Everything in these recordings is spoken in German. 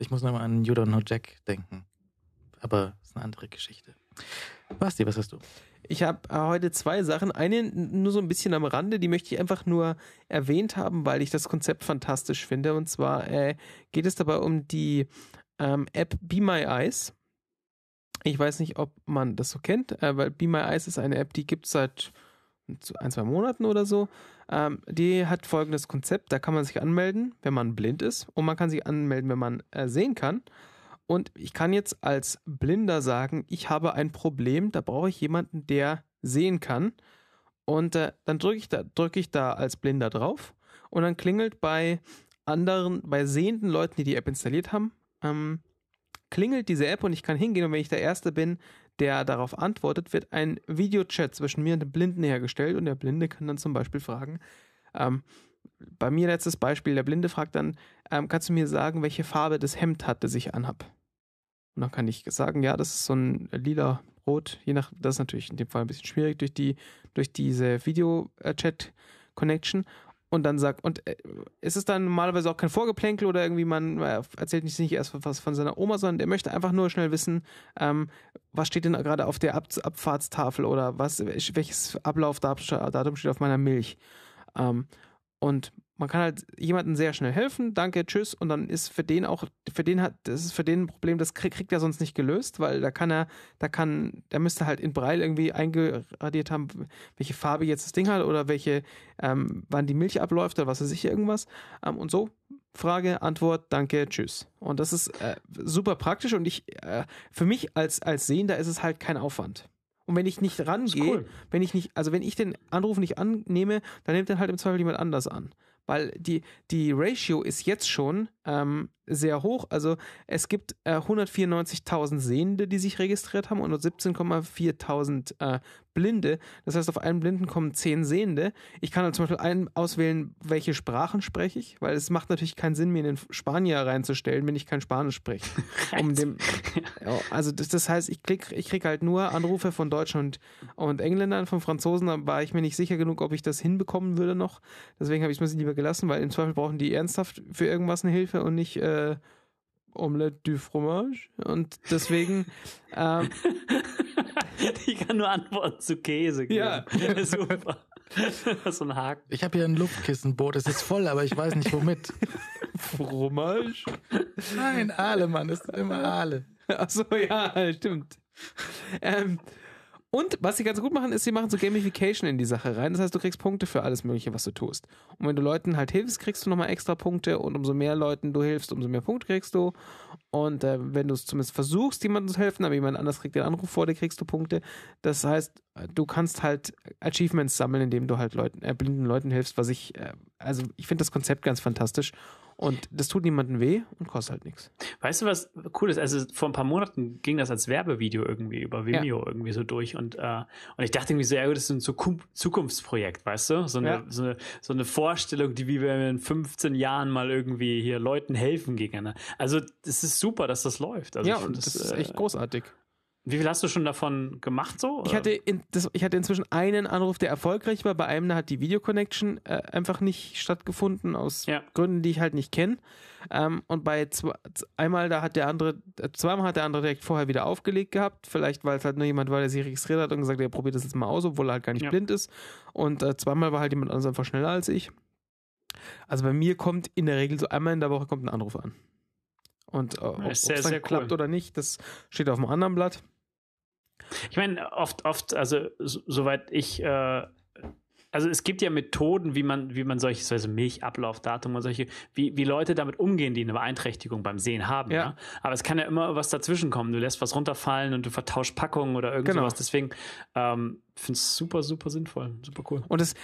Ich muss nochmal an You Don't Know Jack denken. Aber das ist eine andere Geschichte. Basti, was hast du? Ich habe äh, heute zwei Sachen. Eine nur so ein bisschen am Rande, die möchte ich einfach nur erwähnt haben, weil ich das Konzept fantastisch finde. Und zwar äh, geht es dabei um die ähm, App Be My Eyes. Ich weiß nicht, ob man das so kennt, äh, weil Be My Eyes ist eine App, die gibt es seit ein, zwei Monaten oder so. Ähm, die hat folgendes Konzept: Da kann man sich anmelden, wenn man blind ist, und man kann sich anmelden, wenn man äh, sehen kann. Und ich kann jetzt als Blinder sagen, ich habe ein Problem, da brauche ich jemanden, der sehen kann. Und äh, dann drücke ich, da, drück ich da als Blinder drauf und dann klingelt bei anderen, bei sehenden Leuten, die die App installiert haben, ähm, klingelt diese App und ich kann hingehen und wenn ich der Erste bin, der darauf antwortet, wird ein Videochat zwischen mir und dem Blinden hergestellt und der Blinde kann dann zum Beispiel fragen, ähm, bei mir letztes Beispiel, der Blinde fragt dann, ähm, kannst du mir sagen, welche Farbe das Hemd hat, das ich anhab? Und dann kann ich sagen, ja, das ist so ein lila Rot, je nach, das ist natürlich in dem Fall ein bisschen schwierig durch die, durch diese Video-Chat-Connection. Äh, und dann sagt, und äh, es ist dann normalerweise auch kein Vorgeplänkel oder irgendwie man äh, erzählt nicht, nicht erst was von seiner Oma, sondern der möchte einfach nur schnell wissen, ähm, was steht denn gerade auf der Ab Abfahrtstafel oder was, welches Ablaufdatum steht auf meiner Milch. Ähm, und man kann halt jemandem sehr schnell helfen, danke, tschüss, und dann ist für den auch, für den hat, das ist für den ein Problem, das kriegt, kriegt er sonst nicht gelöst, weil da kann er, da kann, da müsste halt in Breil irgendwie eingeradiert haben, welche Farbe jetzt das Ding hat oder welche, ähm, wann die Milch abläuft oder was weiß ich, irgendwas. Ähm, und so Frage, Antwort, danke, tschüss. Und das ist äh, super praktisch und ich, äh, für mich als, als Sehender ist es halt kein Aufwand. Und wenn ich nicht rangehe, cool. wenn ich nicht, also wenn ich den Anruf nicht annehme, dann nimmt dann halt im Zweifel jemand anders an weil die, die Ratio ist jetzt schon ähm, sehr hoch. Also es gibt äh, 194.000 Sehende, die sich registriert haben und 17,4.000 äh, Blinde. Das heißt, auf einen Blinden kommen 10 Sehende. Ich kann dann zum Beispiel einen auswählen, welche Sprachen spreche ich, weil es macht natürlich keinen Sinn, mir in den Spanier reinzustellen, wenn ich kein Spanisch spreche. um dem, ja, also das, das, heißt, ich, ich kriege halt nur Anrufe von Deutschen und, und Engländern, von Franzosen. Da war ich mir nicht sicher genug, ob ich das hinbekommen würde noch. Deswegen habe ich es mir lieber gelassen, weil im Zweifel brauchen die ernsthaft für irgendwas eine Hilfe und nicht äh, Omelette du Fromage. Und deswegen. ähm, ich kann nur antworten zu Käse. Ja, ja. super. so ein Haken. Ich habe hier ein Luftkissenboot. Es ist voll, aber ich weiß nicht womit. Fromage? Nein, Aale, Mann. Es ist immer Aale. Achso, ja, stimmt. Ähm, und was sie ganz gut machen, ist, sie machen so Gamification in die Sache rein. Das heißt, du kriegst Punkte für alles Mögliche, was du tust. Und wenn du Leuten halt hilfst, kriegst du nochmal extra Punkte. Und umso mehr Leuten du hilfst, umso mehr Punkte kriegst du. Und äh, wenn du es zumindest versuchst, jemandem zu helfen, aber jemand anders kriegt den Anruf vor dir, kriegst du Punkte. Das heißt, du kannst halt Achievements sammeln, indem du halt Leuten, äh, blinden Leuten hilfst, was ich, äh, also ich finde das Konzept ganz fantastisch. Und das tut niemandem weh und kostet halt nichts. Weißt du, was cool ist? Also vor ein paar Monaten ging das als Werbevideo irgendwie über Vimeo ja. irgendwie so durch und, äh, und ich dachte irgendwie so, ja, gut, das ist ein Zukunftsprojekt, weißt du? So eine, ja. so eine, so eine Vorstellung, die wie wir in 15 Jahren mal irgendwie hier Leuten helfen gegeneinander. Ne? Also das ist super, dass das läuft. Also ja, und das, das, ist äh, echt äh, großartig. Wie viel hast du schon davon gemacht so? Ich hatte, in, das, ich hatte inzwischen einen Anruf, der erfolgreich war. Bei einem hat die Videoconnection äh, einfach nicht stattgefunden, aus ja. Gründen, die ich halt nicht kenne. Ähm, und bei zwei, einmal, da hat der andere, äh, zweimal hat der andere direkt vorher wieder aufgelegt gehabt. Vielleicht, weil es halt nur jemand war, der sich registriert hat und gesagt hat, er probiert das jetzt mal aus, obwohl er halt gar nicht ja. blind ist. Und äh, zweimal war halt jemand anders einfach schneller als ich. Also bei mir kommt in der Regel so einmal in der Woche kommt ein Anruf an. Und äh, ob es dann cool. klappt oder nicht, das steht auf einem anderen Blatt. Ich meine, oft, oft, also soweit ich, äh, also es gibt ja Methoden, wie man, wie man solche, also Milchablaufdatum und solche, wie, wie Leute damit umgehen, die eine Beeinträchtigung beim Sehen haben. Ja. ja? Ne? Aber es kann ja immer was dazwischenkommen. Du lässt was runterfallen und du vertauschst Packungen oder irgendwas. Genau. Deswegen ähm, finde es super, super sinnvoll, super cool. Und es,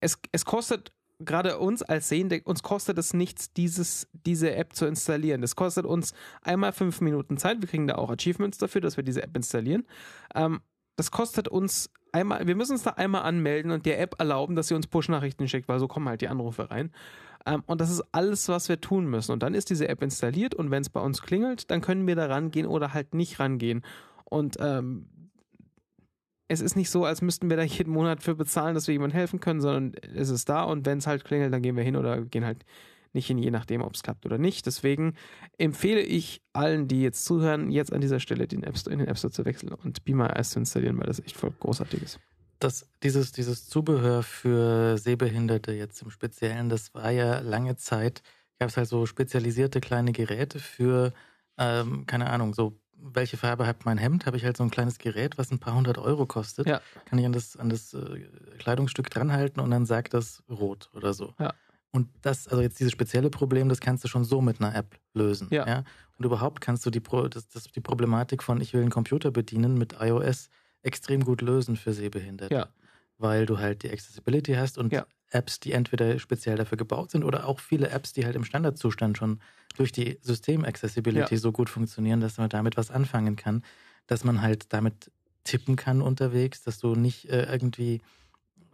es, es kostet gerade uns als Sehende, uns kostet es nichts, dieses, diese App zu installieren. Das kostet uns einmal fünf Minuten Zeit. Wir kriegen da auch Achievements dafür, dass wir diese App installieren. Ähm, das kostet uns einmal, wir müssen uns da einmal anmelden und der App erlauben, dass sie uns Push-Nachrichten schickt, weil so kommen halt die Anrufe rein. Ähm, und das ist alles, was wir tun müssen. Und dann ist diese App installiert und wenn es bei uns klingelt, dann können wir da rangehen oder halt nicht rangehen. Und ähm, es ist nicht so, als müssten wir da jeden Monat für bezahlen, dass wir jemandem helfen können, sondern es ist da und wenn es halt klingelt, dann gehen wir hin oder gehen halt nicht hin, je nachdem, ob es klappt oder nicht. Deswegen empfehle ich allen, die jetzt zuhören, jetzt an dieser Stelle den App Store, in den App Store zu wechseln und Beamer erst zu installieren, weil das echt voll großartig ist. Das, dieses, dieses Zubehör für Sehbehinderte jetzt im Speziellen, das war ja lange Zeit, gab es halt so spezialisierte kleine Geräte für, ähm, keine Ahnung, so welche Farbe hat mein Hemd, habe ich halt so ein kleines Gerät, was ein paar hundert Euro kostet. Ja. Kann ich an das, an das äh, Kleidungsstück dranhalten und dann sagt das rot oder so. Ja. Und das, also jetzt dieses spezielle Problem, das kannst du schon so mit einer App lösen. Ja. ja? Und überhaupt kannst du die, Pro, das, das, die Problematik von ich will einen Computer bedienen mit iOS extrem gut lösen für Sehbehinderte. Ja. Weil du halt die Accessibility hast und ja. Apps, die entweder speziell dafür gebaut sind oder auch viele Apps, die halt im Standardzustand schon durch die System-Accessibility ja. so gut funktionieren, dass man damit was anfangen kann, dass man halt damit tippen kann unterwegs, dass du nicht äh, irgendwie,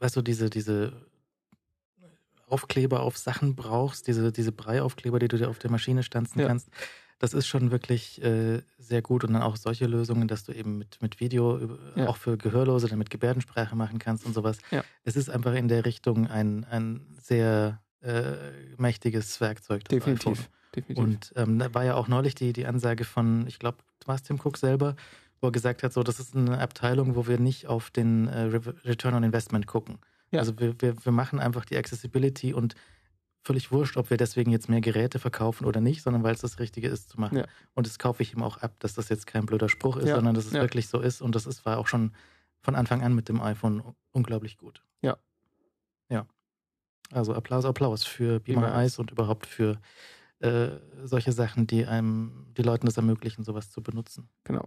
weißt du, diese, diese Aufkleber auf Sachen brauchst, diese, diese Brei-Aufkleber, die du dir auf der Maschine stanzen ja. kannst. Das ist schon wirklich äh, sehr gut. Und dann auch solche Lösungen, dass du eben mit, mit Video äh, ja. auch für Gehörlose dann mit Gebärdensprache machen kannst und sowas. Ja. Es ist einfach in der Richtung ein, ein sehr äh, mächtiges Werkzeug. Definitiv. Definitiv. Und ähm, da war ja auch neulich die, die Ansage von, ich glaube, war es Tim Cook selber, wo er gesagt hat, so, das ist eine Abteilung, wo wir nicht auf den äh, Return on Investment gucken. Ja. Also wir, wir, wir machen einfach die Accessibility und völlig wurscht, ob wir deswegen jetzt mehr Geräte verkaufen oder nicht, sondern weil es das Richtige ist zu machen. Ja. Und das kaufe ich ihm auch ab, dass das jetzt kein blöder Spruch ist, ja. sondern dass es ja. wirklich so ist. Und das ist, war auch schon von Anfang an mit dem iPhone unglaublich gut. Ja. Ja. Also Applaus, Applaus für Beamer Eis und überhaupt für äh, solche Sachen, die einem, die Leuten das ermöglichen, sowas zu benutzen. Genau.